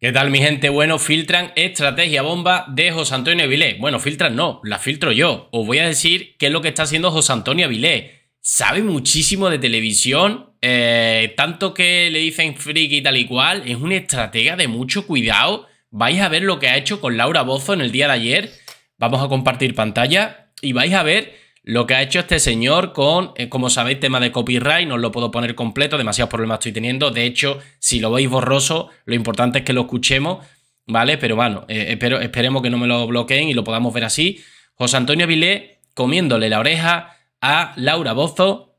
¿Qué tal mi gente? Bueno, filtran estrategia bomba de José Antonio Avilés. Bueno, filtran no, la filtro yo. Os voy a decir qué es lo que está haciendo José Antonio Avilés. Sabe muchísimo de televisión, eh, tanto que le dicen friki y tal y cual. Es una estratega de mucho cuidado. Vais a ver lo que ha hecho con Laura Bozo en el día de ayer. Vamos a compartir pantalla y vais a ver lo que ha hecho este señor con, eh, como sabéis, tema de copyright, no os lo puedo poner completo, demasiados problemas estoy teniendo. De hecho, si lo veis borroso, lo importante es que lo escuchemos, ¿vale? Pero bueno, eh, esperemos que no me lo bloqueen y lo podamos ver así. José Antonio Avilé comiéndole la oreja a Laura Bozo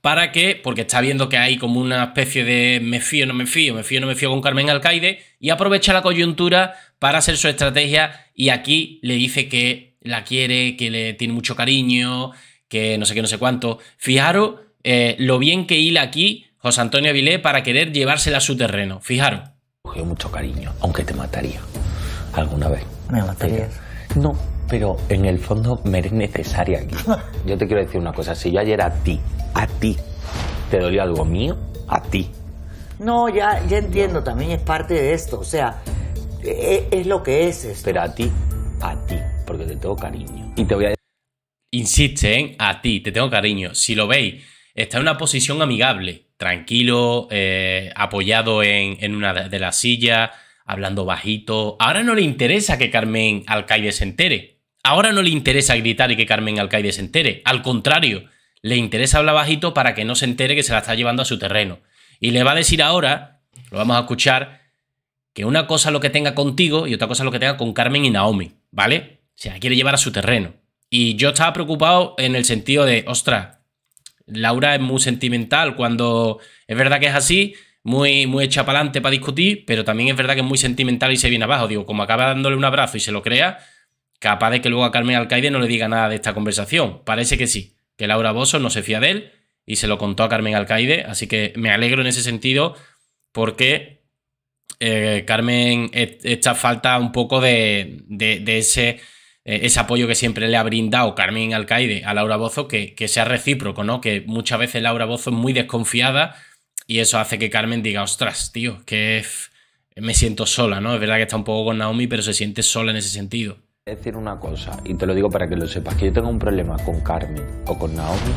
para que, porque está viendo que hay como una especie de me fío, no me fío, me fío, no me fío con Carmen Alcaide y aprovecha la coyuntura para hacer su estrategia y aquí le dice que la quiere, que le tiene mucho cariño, que no sé qué, no sé cuánto. Fijaros eh, lo bien que hila aquí José Antonio Avilé para querer llevársela a su terreno. Fijaros. Cogió mucho cariño, aunque te mataría alguna vez. Me mataría. No, pero en el fondo me eres necesaria aquí. Yo te quiero decir una cosa. Si yo ayer a ti, a ti, te dolió algo mío, a ti. No, ya, ya entiendo. También es parte de esto. O sea, es, e, es lo que es. Esto. Pero a ti, a ti porque te tengo cariño. Y te voy a... a ti, te tengo cariño. Si lo veis, está en una posición amigable, tranquilo, eh, apoyado en, una de las sillas, hablando bajito. Ahora no le interesa que Carmen Alcaide se entere. Ahora no le interesa gritar y que Carmen Alcaide se entere. Al contrario, le interesa hablar bajito para que no se entere que se la está llevando a su terreno. Y le va a decir ahora, lo vamos a escuchar, que una cosa lo que tenga contigo y otra cosa lo que tenga con Carmen y Naomi, ¿vale? Se sea, quiere llevar a su terreno. Y yo estaba preocupado en el sentido de, ostras, Laura es muy sentimental cuando es verdad que es así, muy, muy hecha para adelante para discutir, pero también es verdad que es muy sentimental y se viene abajo. Digo, como acaba dándole un abrazo y se lo crea, capaz de que luego a Carmen Alcaide no le diga nada de esta conversación. Parece que sí, que Laura Bosso no se fía de él y se lo contó a Carmen Alcaide, así que me alegro en ese sentido porque eh, Carmen, e-, esta falta un poco de, de ese eh, ese apoyo que siempre le ha brindado Carmen Alcaide a Laura Bozo, que, que sea recíproco, ¿no? Que muchas veces Laura Bozo es muy desconfiada y eso hace que Carmen diga, ostras, tío, que me siento sola, ¿no? Es verdad que está un poco con Naomi, pero se siente sola en ese sentido. Decir una cosa, y te lo digo para que lo sepas, que yo tengo un problema con Carmen o con Naomi,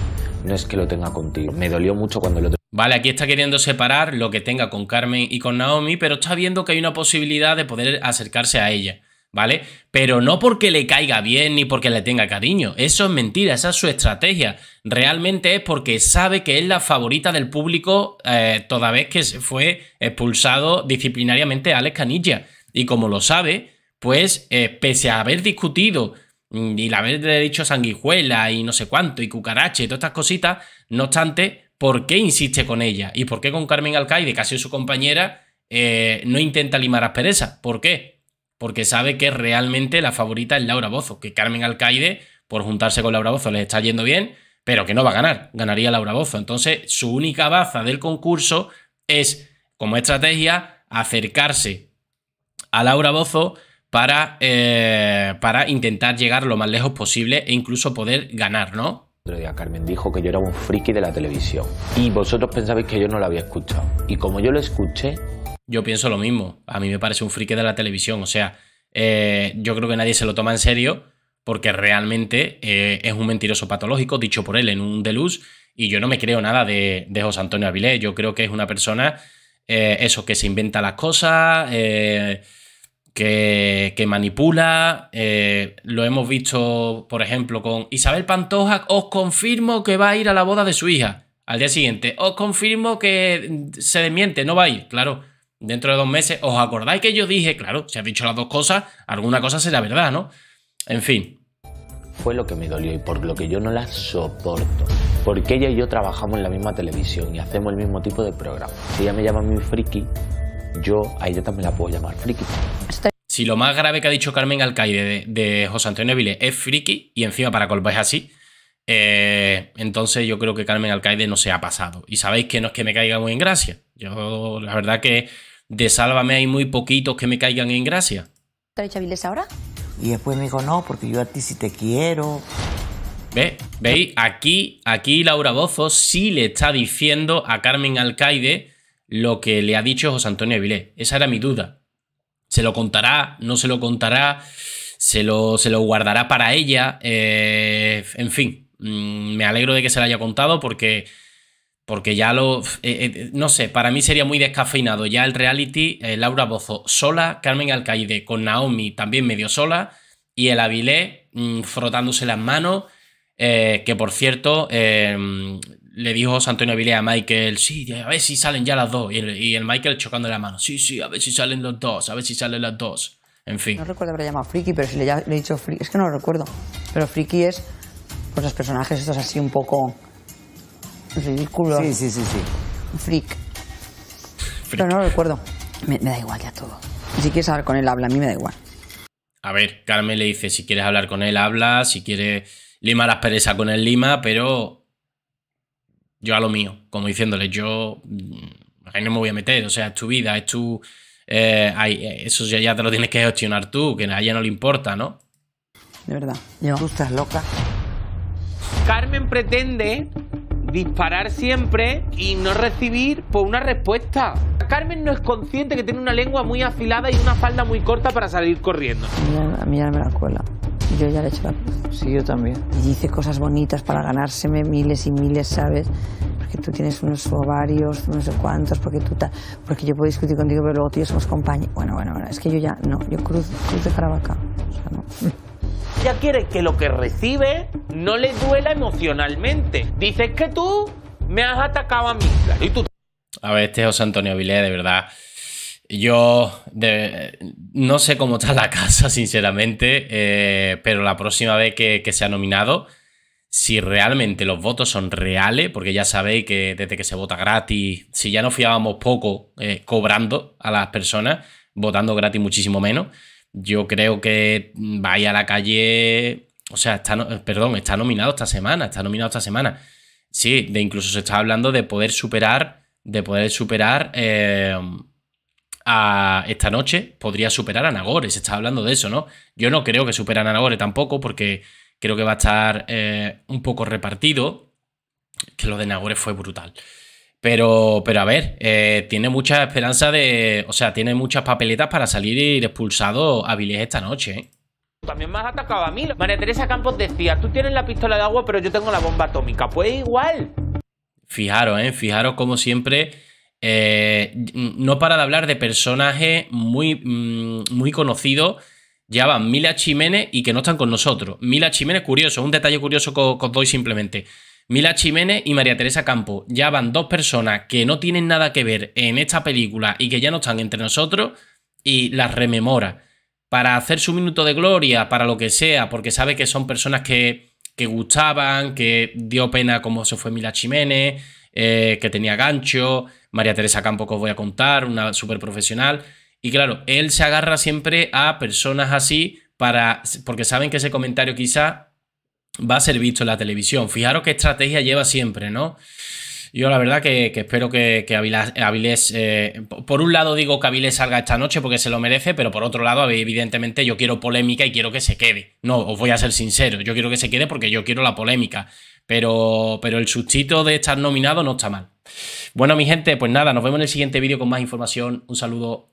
no es que lo tenga contigo. Me dolió mucho cuando lo Vale, aquí está queriendo separar lo que tenga con Carmen y con Naomi, pero está viendo que hay una posibilidad de poder acercarse a ella. ¿vale? Pero no porque le caiga bien ni porque le tenga cariño. Eso es mentira, esa es su estrategia. Realmente es porque sabe que es la favorita del público eh, toda vez que fue expulsado disciplinariamente Alex Canilla. Y como lo sabe, pues eh, pese a haber discutido mm, y haber dicho sanguijuela y no sé cuánto y cucarache y todas estas cositas, no obstante, ¿por qué insiste con ella? ¿Y por qué con Carmen Alcaide, que ha sido su compañera, eh, no intenta limar aspereza? ¿Por qué? porque sabe que realmente la favorita es Laura Bozo, que Carmen Alcaide, por juntarse con Laura Bozo, les está yendo bien, pero que no va a ganar, ganaría Laura Bozo. Entonces, su única baza del concurso es, como estrategia, acercarse a Laura Bozo para, eh, para intentar llegar lo más lejos posible e incluso poder ganar, ¿no? día Carmen dijo que yo era un friki de la televisión y vosotros pensabais que yo no la había escuchado. Y como yo lo escuché, yo pienso lo mismo. A mí me parece un frique de la televisión. O sea, eh, yo creo que nadie se lo toma en serio porque realmente eh, es un mentiroso patológico, dicho por él en un deluxe. Y yo no me creo nada de, José Antonio Avilés. Yo creo que es una persona, eh, eso, que se inventa las cosas, que, que, manipula. lo hemos visto, por ejemplo, con Isabel Pantoja. Os confirmo que va a ir a la boda de su hija. Al día siguiente, os confirmo que mm, se desmiente, no va a ir. Claro, dentro de dos meses, ¿os acordáis que yo dije, claro, si has dicho las dos cosas, alguna cosa será verdad, ¿no? En fin. Fue lo que me dolió y por lo que yo no la soporto. Porque ella y yo trabajamos en la misma televisión y hacemos el mismo tipo de programa. Si ella me llama muy friki, yo a ella también la puedo llamar friki. Si lo más grave que ha dicho Carmen Alcaide de, José Antonio Neville es friki y encima para colpa es así, eh, entonces yo creo que Carmen Alcaide no se ha pasado. Y sabéis que no es que me caiga muy en gracia. Yo la verdad que de Sálvame hay muy poquitos que me caigan en gracia. ¿Te ahora? Y después me dijo, no, porque yo a ti sí te quiero. ¿Ve? ¿Veis? Aquí, aquí Laura Bozo sí le está diciendo a Carmen Alcaide lo que le ha dicho José Antonio Avilés. Esa era mi duda. ¿Se lo contará? ¿No se lo contará? ¿Se lo, se lo guardará para ella? Eh, en fin, mm, me alegro de que se lo haya contado porque porque ya lo. Eh, eh, no sé, para mí sería muy descafeinado ya el reality. Eh, Laura Bozo sola, Carmen Alcaide con Naomi también medio sola. Y el Avilé mm, frotándose las manos. que por cierto, em, le dijo Antonio Avilé a Michael: Sí, a ver si salen ya las dos. Y el, Michael chocando la mano: Sí, sí, a ver si salen los dos, a ver si salen las dos. En fin. No recuerdo haber llamado Friki, pero si le, le he dicho Friki. Es que no lo recuerdo. Pero Friki es. Pues los personajes estos así un poco ridículo. Sí, sí, sí, sí. Un freak. Pero no lo recuerdo. Me, da igual ya todo. si quieres hablar con él, habla. A mí me da igual. A ver, Carmen le dice, si quieres hablar con él, habla. Si quieres lima las perezas con él, lima. Pero yo a lo mío. Como diciéndole, yo... Mm, ahí no me voy a meter. O sea, es tu vida, es tu... Eh, eh, eso ya, ya te lo tienes que gestionar tú, que a ella no le importa, ¿no? De verdad. Tú estás loca. Carmen pretende disparar siempre y no recibir por una respuesta. Carmen no es consciente que tiene una lengua muy afilada y una falda muy corta para salir corriendo. A mí ya me la cuela. Yo ya le he hecho la Sí, yo también. Y dice cosas bonitas para ganárseme miles y miles, ¿sabes? Porque tú tienes unos ovarios, no sé cuántos, porque tú porque yo puedo discutir contigo, pero luego tú somos compañeros. Bueno, bueno, bueno, es que yo ya no, yo cruz, cruz de Caravaca. O sea, no ya quiere que lo que recibe no le duela emocionalmente. Dices que tú me has atacado a mí. y tú... A ver, este José Antonio Vilé, de verdad. Yo no sé cómo está la casa, sinceramente, eh, pero la próxima vez que, se ha nominado, si realmente los votos son reales, porque ya sabéis que desde que se vota gratis, si ya no fiábamos poco eh, cobrando a las personas, votando gratis muchísimo menos, yo creo que vaya a la calle, o sea, está, perdón, está nominado esta semana, está nominado esta semana. Sí, de incluso se está hablando de poder superar, de poder superar eh, a esta noche, podría superar a Nagore, se está hablando de eso, ¿no? Yo no creo que superan a Nagore tampoco, porque creo que va a estar eh, un poco repartido, que lo de Nagore fue brutal. Pero, pero a ver, eh, tiene mucha esperanza de. O sea, tiene muchas papeletas para salir y ir expulsado a Vilés esta noche, ¿eh? También me has atacado a mí. María Teresa Campos decía: Tú tienes la pistola de agua, pero yo tengo la bomba atómica. Pues igual. Fijaros, ¿eh? Fijaros como siempre. Eh, no para de hablar de personajes muy, mm, muy conocidos. Ya van Mila Jiménez y que no están con nosotros. Mila Jiménez, curioso, un detalle curioso que os Doy simplemente. Mila Chimene y María Teresa Campo. Ya van dos personas que no tienen nada que ver en esta película y que ya no están entre nosotros y las rememora. Para hacer su minuto de gloria, para lo que sea, porque sabe que son personas que, gustaban, que dio pena como se fue Mila Chimene, eh, que tenía gancho, María Teresa Campo que os voy a contar, una súper profesional. Y claro, él se agarra siempre a personas así para, porque saben que ese comentario quizá va a ser visto en la televisión. Fijaros qué estrategia lleva siempre, ¿no? Yo la verdad que, espero que, que Avilés, eh, por un lado digo que Avilés salga esta noche porque se lo merece, pero por otro lado, evidentemente yo quiero polémica y quiero que se quede. No, os voy a ser sincero, yo quiero que se quede porque yo quiero la polémica. Pero, pero el sustito de estar nominado no está mal. Bueno, mi gente, pues nada, nos vemos en el siguiente vídeo con más información. Un saludo.